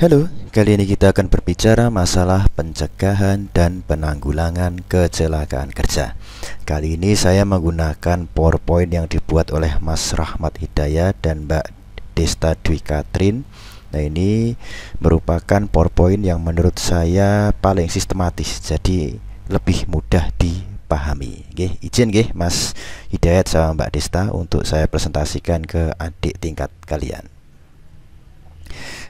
Halo, kali ini kita akan berbicara masalah pencegahan dan penanggulangan kecelakaan kerja. Kali ini saya menggunakan PowerPoint yang dibuat oleh Mas Rahmat Hidayah dan Mbak Desta Dwi Katrin. Nah, ini merupakan PowerPoint yang menurut saya paling sistematis, jadi lebih mudah dipahami. Oke, izin nggih Mas Hidayat sama Mbak Desta untuk saya presentasikan ke adik tingkat kalian.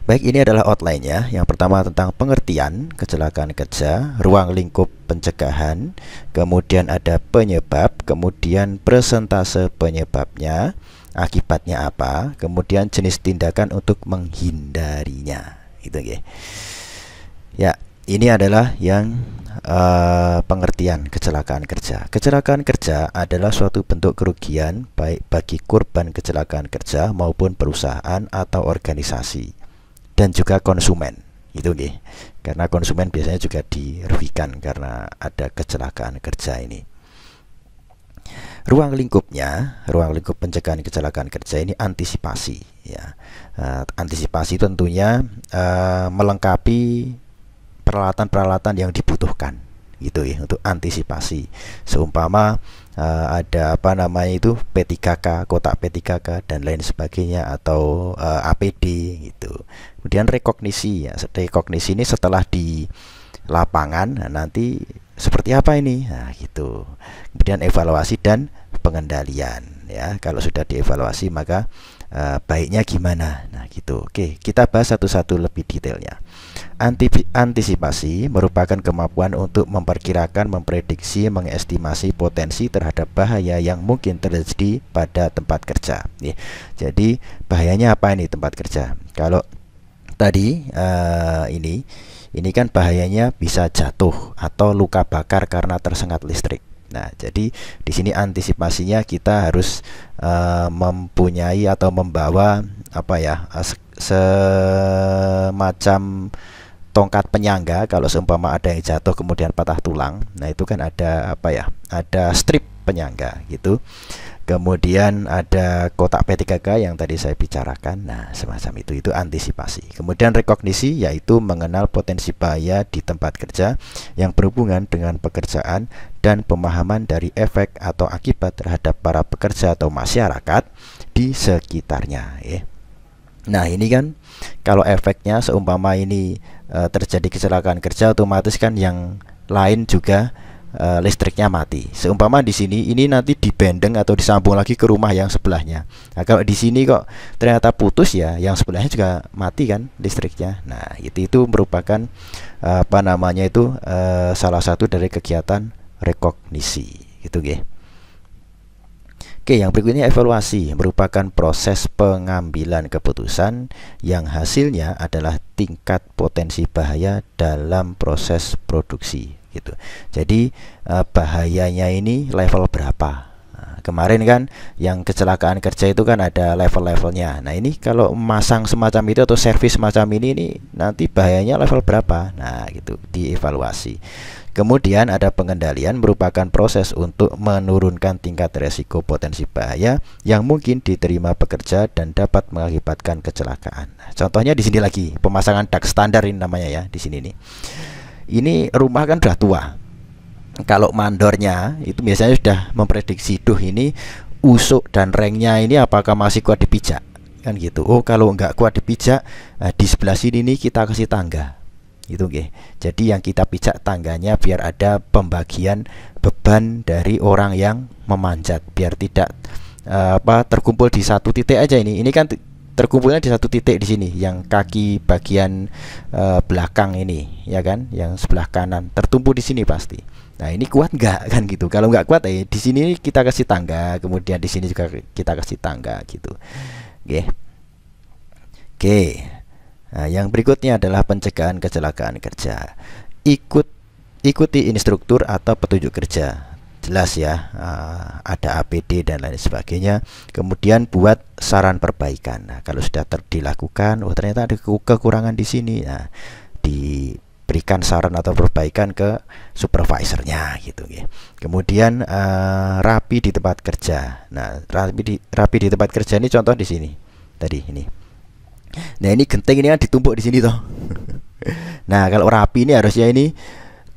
Baik, ini adalah outline-nya. Yang pertama tentang pengertian kecelakaan kerja, ruang lingkup pencegahan, kemudian ada penyebab, kemudian presentase penyebabnya, akibatnya apa, kemudian jenis tindakan untuk menghindarinya. Itu ya. Ya, ini adalah yang uh, pengertian kecelakaan kerja. Kecelakaan kerja adalah suatu bentuk kerugian baik bagi korban kecelakaan kerja maupun perusahaan atau organisasi dan juga konsumen itu nggih. Karena konsumen biasanya juga dirugikan karena ada kecelakaan kerja ini. Ruang lingkupnya, ruang lingkup pencegahan kecelakaan kerja ini antisipasi ya. Uh, antisipasi tentunya uh, melengkapi peralatan-peralatan yang dibutuhkan gitu ya untuk antisipasi. Seumpama uh, ada apa namanya itu P3K, kotak P3K dan lain sebagainya atau uh, eh, APD gitu. Kemudian rekognisi ya. Rekognisi ini setelah di lapangan nah, nanti seperti apa ini? Nah, gitu. Kemudian evaluasi dan pengendalian ya. Kalau sudah dievaluasi maka uh, baiknya gimana. Nah, gitu. Oke, kita bahas satu-satu lebih detailnya. Antip antisipasi merupakan kemampuan untuk memperkirakan, memprediksi, mengestimasi potensi terhadap bahaya yang mungkin terjadi pada tempat kerja. nih jadi bahayanya apa ini tempat kerja? Kalau tadi uh, ini ini kan bahayanya bisa jatuh atau luka bakar karena tersengat listrik. Nah, jadi di sini antisipasinya kita harus uh, mempunyai atau membawa apa ya eh, semacam tongkat penyangga kalau seumpama ada yang jatuh kemudian patah tulang. Nah, itu kan ada apa ya? Ada strip penyangga gitu. Kemudian ada kotak P3K yang tadi saya bicarakan. Nah, semacam itu itu antisipasi. Kemudian rekognisi yaitu mengenal potensi bahaya di tempat kerja yang berhubungan dengan pekerjaan dan pemahaman dari efek atau akibat terhadap para pekerja atau masyarakat di sekitarnya, ya. Nah, ini kan kalau efeknya seumpama ini e, terjadi kecelakaan kerja otomatis kan yang lain juga e, listriknya mati. Seumpama di sini ini nanti dibendeng atau disambung lagi ke rumah yang sebelahnya. Nah, kalau di sini kok ternyata putus ya, yang sebelahnya juga mati kan listriknya. Nah, itu itu merupakan e, apa namanya itu e, salah satu dari kegiatan rekognisi gitu ya. Oke, yang berikutnya evaluasi merupakan proses pengambilan keputusan yang hasilnya adalah tingkat potensi bahaya dalam proses produksi gitu. Jadi eh, bahayanya ini level berapa? Nah, kemarin kan yang kecelakaan kerja itu kan ada level-levelnya. Nah, ini kalau masang semacam itu atau servis semacam ini ini nanti bahayanya level berapa? Nah, gitu dievaluasi. Kemudian ada pengendalian merupakan proses untuk menurunkan tingkat resiko potensi bahaya yang mungkin diterima pekerja dan dapat mengakibatkan kecelakaan. Nah, contohnya di sini lagi, pemasangan dak standar ini namanya ya, di sini nih ini rumah kan sudah tua kalau mandornya itu biasanya sudah memprediksi duh ini usuk dan rengnya ini apakah masih kuat dipijak kan gitu oh kalau nggak kuat dipijak eh, di sebelah sini ini kita kasih tangga gitu okay. jadi yang kita pijak tangganya biar ada pembagian beban dari orang yang memanjat biar tidak eh, apa terkumpul di satu titik aja ini ini kan terkumpulnya di satu titik di sini yang kaki bagian uh, belakang ini ya kan yang sebelah kanan tertumpu di sini pasti nah ini kuat nggak kan gitu kalau nggak kuat eh di sini kita kasih tangga kemudian di sini juga kita kasih tangga gitu oke oke nah, yang berikutnya adalah pencegahan kecelakaan kerja ikut ikuti instruktur atau petunjuk kerja jelas ya uh, ada APD dan lain sebagainya kemudian buat saran perbaikan nah, kalau sudah terdilakukan oh ternyata ada kekurangan di sini nah, diberikan saran atau perbaikan ke supervisornya gitu ya kemudian uh, rapi di tempat kerja nah rapi di rapi di tempat kerja ini contoh di sini tadi ini nah ini genteng ini kan ditumpuk di sini toh nah kalau rapi ini harusnya ini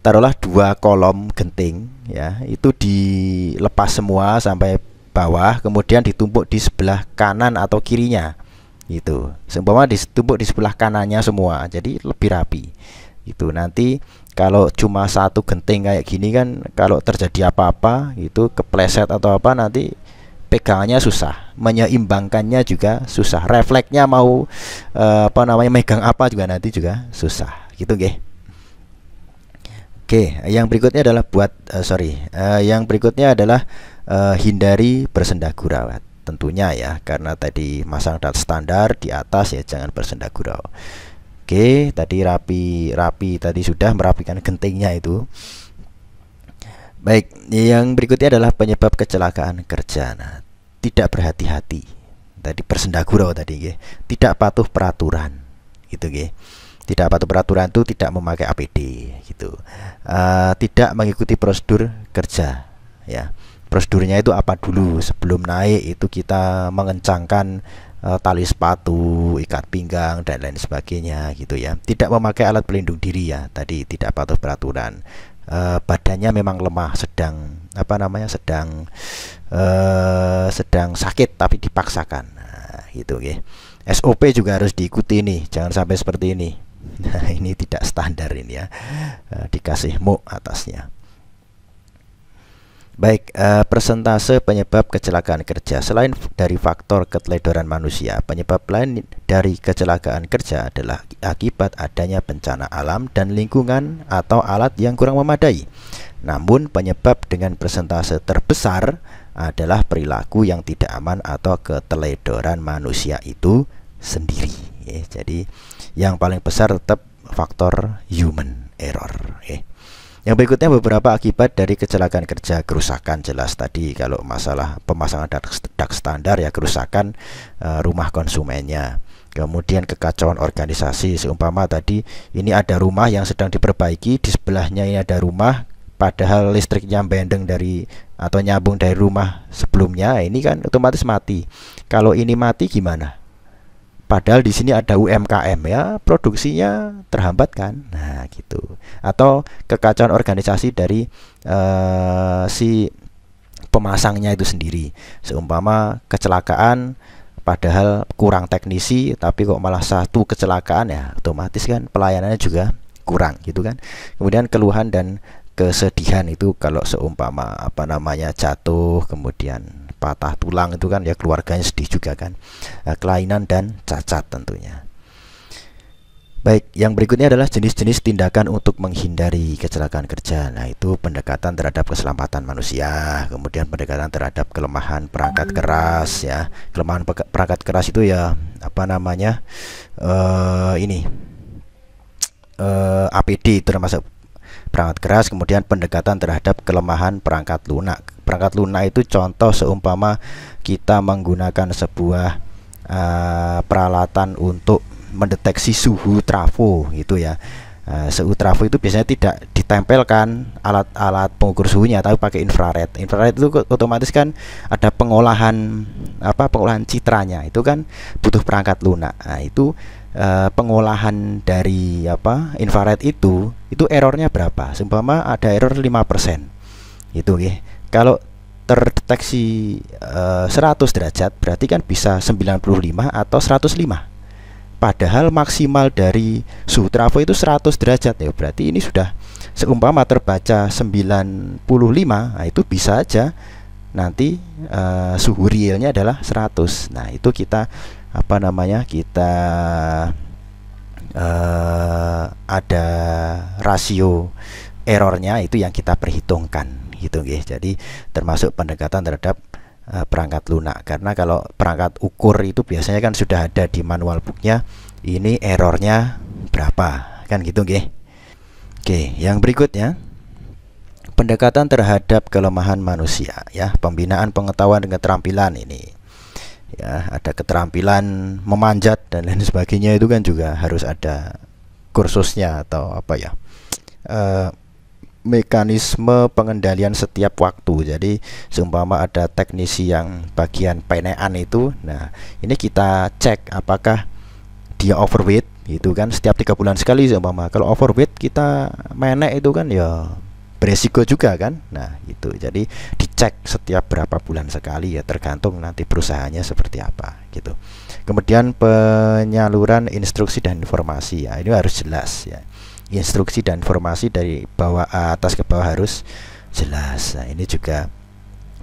taruhlah dua kolom genting ya itu dilepas semua sampai bawah kemudian ditumpuk di sebelah kanan atau kirinya gitu seumpama ditumpuk di sebelah kanannya semua jadi lebih rapi gitu nanti kalau cuma satu genting kayak gini kan kalau terjadi apa-apa itu kepleset atau apa nanti pegangannya susah, menyeimbangkannya juga susah, refleksnya mau eh, apa namanya megang apa juga nanti juga susah, gitu, gih. Oke, okay, yang berikutnya adalah buat uh, sorry, uh, yang berikutnya adalah uh, hindari gurau. tentunya ya karena tadi masang dat standar di atas ya jangan gurau. Oke, okay, tadi rapi rapi tadi sudah merapikan gentingnya itu. Baik, yang berikutnya adalah penyebab kecelakaan kerja. Nah, tidak berhati-hati. Tadi gurau tadi ya. Tidak patuh peraturan. Gitu ya tidak patuh peraturan itu tidak memakai APD gitu uh, tidak mengikuti prosedur kerja ya prosedurnya itu apa dulu sebelum naik itu kita mengencangkan uh, tali sepatu ikat pinggang dan lain sebagainya gitu ya tidak memakai alat pelindung diri ya tadi tidak patuh peraturan uh, badannya memang lemah sedang apa namanya sedang uh, sedang sakit tapi dipaksakan nah, gitu ya okay. SOP juga harus diikuti nih jangan sampai seperti ini Nah, ini tidak standar ini ya. Eh, dikasih mu atasnya. Baik, eh, persentase penyebab kecelakaan kerja selain dari faktor keteledoran manusia, penyebab lain dari kecelakaan kerja adalah akibat adanya bencana alam dan lingkungan atau alat yang kurang memadai. Namun, penyebab dengan persentase terbesar adalah perilaku yang tidak aman atau keteledoran manusia itu sendiri ya. Jadi yang paling besar tetap faktor human error ya. Yang berikutnya beberapa akibat dari kecelakaan kerja kerusakan jelas tadi kalau masalah pemasangan dak standar ya kerusakan uh, rumah konsumennya. Kemudian kekacauan organisasi seumpama tadi ini ada rumah yang sedang diperbaiki di sebelahnya ini ada rumah padahal listriknya bendeng dari atau nyambung dari rumah sebelumnya ini kan otomatis mati. Kalau ini mati gimana? Padahal di sini ada UMKM ya, produksinya terhambat kan. Nah, gitu. Atau kekacauan organisasi dari uh, si pemasangnya itu sendiri. Seumpama kecelakaan padahal kurang teknisi tapi kok malah satu kecelakaan ya, otomatis kan pelayanannya juga kurang gitu kan. Kemudian keluhan dan kesedihan itu kalau seumpama apa namanya jatuh kemudian patah tulang itu kan ya keluarganya sedih juga kan eh, kelainan dan cacat tentunya Baik, yang berikutnya adalah jenis-jenis tindakan untuk menghindari kecelakaan kerja. Nah, itu pendekatan terhadap keselamatan manusia, kemudian pendekatan terhadap kelemahan perangkat keras ya. Kelemahan perangkat keras itu ya apa namanya? uh, ini uh, eh, APD termasuk perangkat keras kemudian pendekatan terhadap kelemahan perangkat lunak perangkat lunak itu contoh seumpama kita menggunakan sebuah uh, peralatan untuk mendeteksi suhu trafo gitu ya Uh, suhu trafo itu biasanya tidak ditempelkan alat-alat pengukur suhunya tapi pakai infrared. Infrared itu otomatis kan ada pengolahan apa pengolahan citranya itu kan butuh perangkat lunak. Nah, itu uh, pengolahan dari apa infrared itu itu errornya berapa seumpama ada error 5% itu ya kalau terdeteksi uh, eh, 100 derajat berarti kan bisa 95 atau 105 padahal maksimal dari suhu trafo itu 100 derajat ya berarti ini sudah seumpama terbaca 95 nah itu bisa aja nanti uh, suhu realnya adalah 100 nah itu kita apa namanya kita uh, ada rasio errornya itu yang kita perhitungkan gitu guys jadi termasuk pendekatan terhadap uh, perangkat lunak karena kalau perangkat ukur itu biasanya kan sudah ada di manual booknya ini errornya berapa kan gitu guys oke yang berikutnya pendekatan terhadap kelemahan manusia ya pembinaan pengetahuan dengan terampilan ini ya ada keterampilan memanjat dan lain sebagainya itu kan juga harus ada kursusnya atau apa ya e, mekanisme pengendalian setiap waktu jadi seumpama ada teknisi yang bagian penean itu nah ini kita cek apakah dia overweight itu kan setiap tiga bulan sekali seumpama kalau overweight kita menek itu kan ya beresiko juga kan nah itu jadi dicek setiap berapa bulan sekali ya tergantung nanti perusahaannya seperti apa gitu kemudian penyaluran instruksi dan informasi ya ini harus jelas ya instruksi dan informasi dari bawah atas ke bawah harus jelas nah ini juga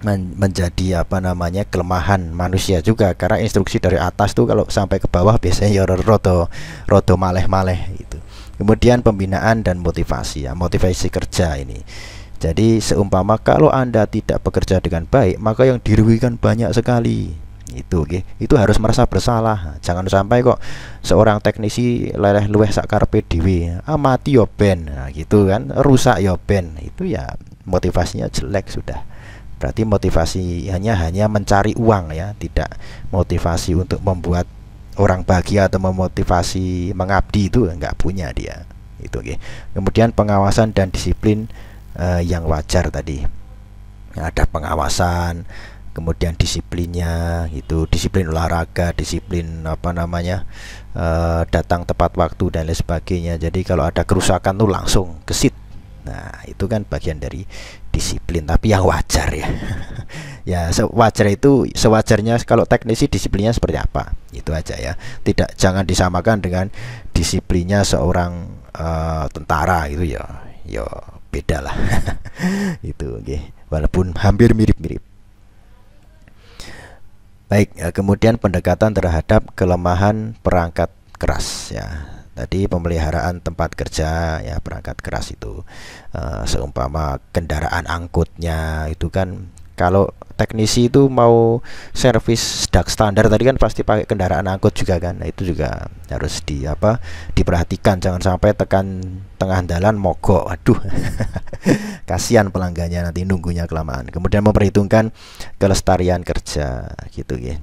men menjadi apa namanya kelemahan manusia juga karena instruksi dari atas tuh kalau sampai ke bawah biasanya ya roto roto maleh maleh itu Kemudian pembinaan dan motivasi ya, motivasi kerja ini. Jadi seumpama kalau Anda tidak bekerja dengan baik, maka yang dirugikan banyak sekali. Itu okay. Itu harus merasa bersalah. Jangan sampai kok seorang teknisi leleh luweh sakar PDW, amati Ah ya yo Nah, gitu kan. Rusak yo ya ben. Itu ya motivasinya jelek sudah. Berarti motivasi hanya hanya mencari uang ya, tidak motivasi untuk membuat orang bahagia atau memotivasi mengabdi itu nggak punya dia itu okay. kemudian pengawasan dan disiplin uh, yang wajar tadi ada pengawasan kemudian disiplinnya itu disiplin olahraga disiplin apa namanya uh, datang tepat waktu dan lain sebagainya jadi kalau ada kerusakan tuh langsung kesit nah itu kan bagian dari disiplin tapi yang wajar ya ya sewajar itu sewajarnya kalau teknisi disiplinnya seperti apa itu aja ya tidak jangan disamakan dengan disiplinnya seorang uh, tentara gitu ya ya beda lah itu oke okay. walaupun hampir mirip-mirip baik eh, kemudian pendekatan terhadap kelemahan perangkat keras ya tadi pemeliharaan tempat kerja ya perangkat keras itu uh, seumpama kendaraan angkutnya itu kan kalau teknisi itu mau servis dak standar tadi kan pasti pakai kendaraan angkut juga kan nah, itu juga harus di apa diperhatikan jangan sampai tekan tengah jalan mogok aduh kasihan pelanggannya nanti nunggunya kelamaan kemudian memperhitungkan kelestarian kerja gitu ya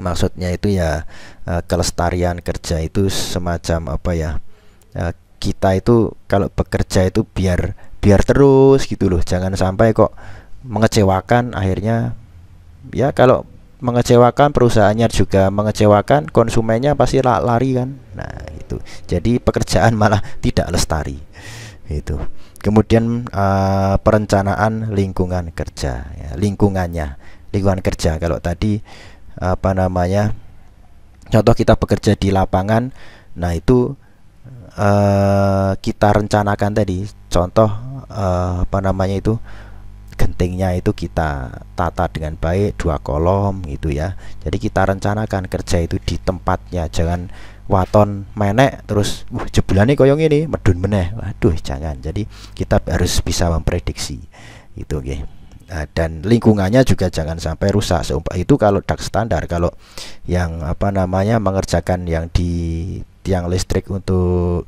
maksudnya itu ya eh, kelestarian kerja itu semacam apa ya eh, kita itu kalau bekerja itu biar biar terus gitu loh jangan sampai kok mengecewakan akhirnya ya kalau mengecewakan perusahaannya juga mengecewakan konsumennya pasti lari kan nah itu jadi pekerjaan malah tidak lestari itu kemudian uh, perencanaan lingkungan kerja ya, lingkungannya lingkungan kerja kalau tadi apa namanya contoh kita bekerja di lapangan nah itu uh, kita rencanakan tadi contoh uh, apa namanya itu gentingnya itu kita tata dengan baik dua kolom gitu ya jadi kita rencanakan kerja itu di tempatnya jangan waton menek terus uh, nih koyong ini medun meneh waduh jangan jadi kita harus bisa memprediksi itu okay. Nah, dan lingkungannya juga jangan sampai rusak seumpah itu kalau dak standar kalau yang apa namanya mengerjakan yang di tiang listrik untuk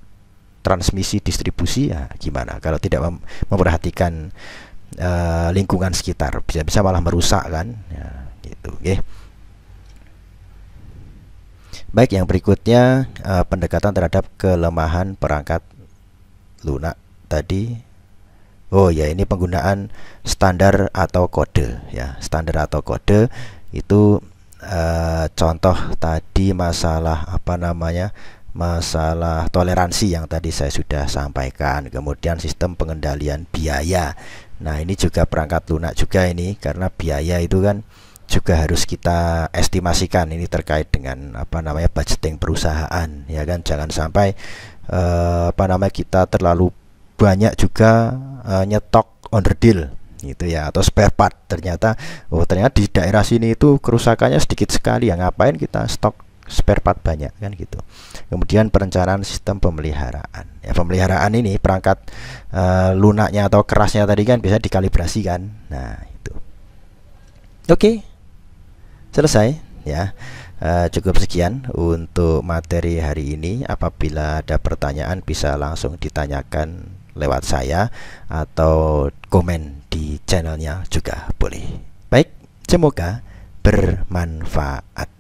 transmisi distribusi ya gimana kalau tidak mem memperhatikan uh, lingkungan sekitar bisa-bisa malah merusak kan ya, gitu oke okay. baik yang berikutnya uh, pendekatan terhadap kelemahan perangkat lunak tadi oh ya ini penggunaan standar atau kode ya standar atau kode itu uh, contoh tadi masalah apa namanya masalah toleransi yang tadi saya sudah sampaikan, kemudian sistem pengendalian biaya Nah ini juga perangkat lunak juga ini karena biaya itu kan juga harus kita estimasikan ini terkait dengan apa namanya budgeting perusahaan ya kan jangan sampai eh, apa namanya kita terlalu banyak juga eh, nyetok under deal gitu ya atau spare part ternyata oh ternyata di daerah sini itu kerusakannya sedikit sekali ya ngapain kita stok spare part banyak kan gitu. Kemudian perencanaan sistem pemeliharaan. Ya, pemeliharaan ini perangkat uh, lunaknya atau kerasnya tadi kan bisa dikalibrasi kan. Nah, itu. Oke. Okay. Selesai ya. Uh, cukup sekian untuk materi hari ini. Apabila ada pertanyaan bisa langsung ditanyakan lewat saya atau komen di channelnya juga boleh. Baik, semoga bermanfaat.